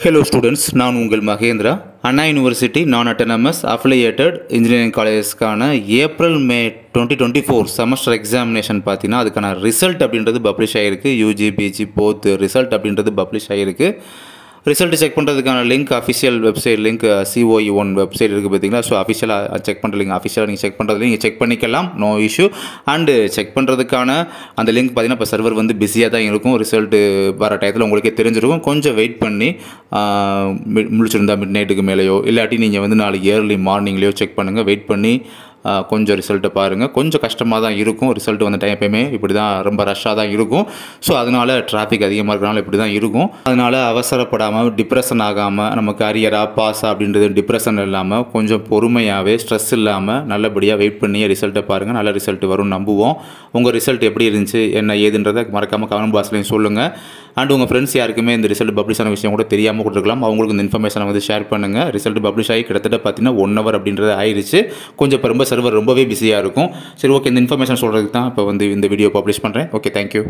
hello students நான் உங்கள் Mahendra Anna University நான் அட்டனமஸ் அஃபிலியேட்டட் இன்ஜினியரிங் காலேஜஸ்க்கான April May twenty twenty four semester examination பார்த்தீங்கன்னா அதுக்கான ரிசல்ட் அப்படின்றது பப்ளிஷ் ஆகிருக்கு யூஜி பிஜி போத் ரிசல்ட் அப்படின்றது பப்ளிஷ் ஆகிருக்கு ரிசல்ட் செக் பண்ணுறதுக்கான link official website link COE one website இருக்குது பார்த்தீங்களா ஸோ அஃபிஷியலாக செக் லிங்க் அஃபிஷியலாக நீங்கள் செக் பண்ணுறது நீங்கள் செக் பண்ணிக்கலாம் நோ இஷ்யூ அண்டு செக் பண்ணுறதுக்கான அந்த லிங்க் பார்த்திங்கன்னா இப்போ சர்வர் வந்து பிஸியாக தான் இருக்கும் ரிசல்ட்டு வர டயத்தில் உங்களுக்கே தெரிஞ்சிருக்கும் கொஞ்சம் வெயிட் பண்ணி முடிச்சிருந்தா மிட் நைட்டுக்கு மேலேயோ இல்லாட்டி நீங்கள் வந்து நாளைக்கு ஏர்லி மார்னிங்லேயோ செக் பண்ணுங்கள் வெயிட் பண்ணி கொஞ்சம் ரிசல்ட்டை பாருங்கள் கொஞ்சம் கஷ்டமாக தான் இருக்கும் ரிசல்ட் வந்த டைம் எப்பயுமே இப்படி தான் ரொம்ப ரஷ்ஷாக தான் இருக்கும் ஸோ அதனால் டிராஃபிக் அதிகமாக இருக்கிறனால இப்படி தான் இருக்கும் அதனால் அவசரப்படாமல் டிப்ரெஷன் ஆகாமல் நம்ம கரியராக பாஸ் அப்படின்றது டிப்ரெஷன் இல்லாமல் கொஞ்சம் பொறுமையாகவே ஸ்ட்ரெஸ் இல்லாமல் நல்லபடியாக வெயிட் பண்ணி ரிசல்ட்டை பாருங்கள் நல்ல ரிசல்ட் வரும் நம்புவோம் உங்கள் ரிசல்ட் எப்படி இருந்துச்சு என்ன ஏதுன்றதை மறக்காமல் கவனம் பாஸ்லையும் சொல்லுங்கள் அண்ட் உங்கள் ஃப்ரெண்ட்ஸ் யாருக்குமே இந்த ரிசல்ட் பப்ளிஷ் ஆன விஷயம் கூட தெரியாமல் கொடுத்துருக்கலாம் அவங்களுக்கு இந்த இன்ஃபர்மேஷனை வந்து ஷேர் பண்ணுங்கள் ரிசல்ட் பப்ளிஷ் ஆகி கிட்டத்தட்ட பார்த்தீங்கன்னா ஒன் ஹவர் அப்படின்றது ஆயிடுச்சு கொஞ்சம் ரொம்ப சர்வர் ரொம்பவே பிஸியாக இருக்கும் சரி ஓகே இந்த இன்ஃபர்மேஷன் சொல்கிறதுக்கு தான் இப்போ வந்து இந்த வீடியோ பப்ளிஷ் பண்ணுறேன் ஓகே தேங்க்யூ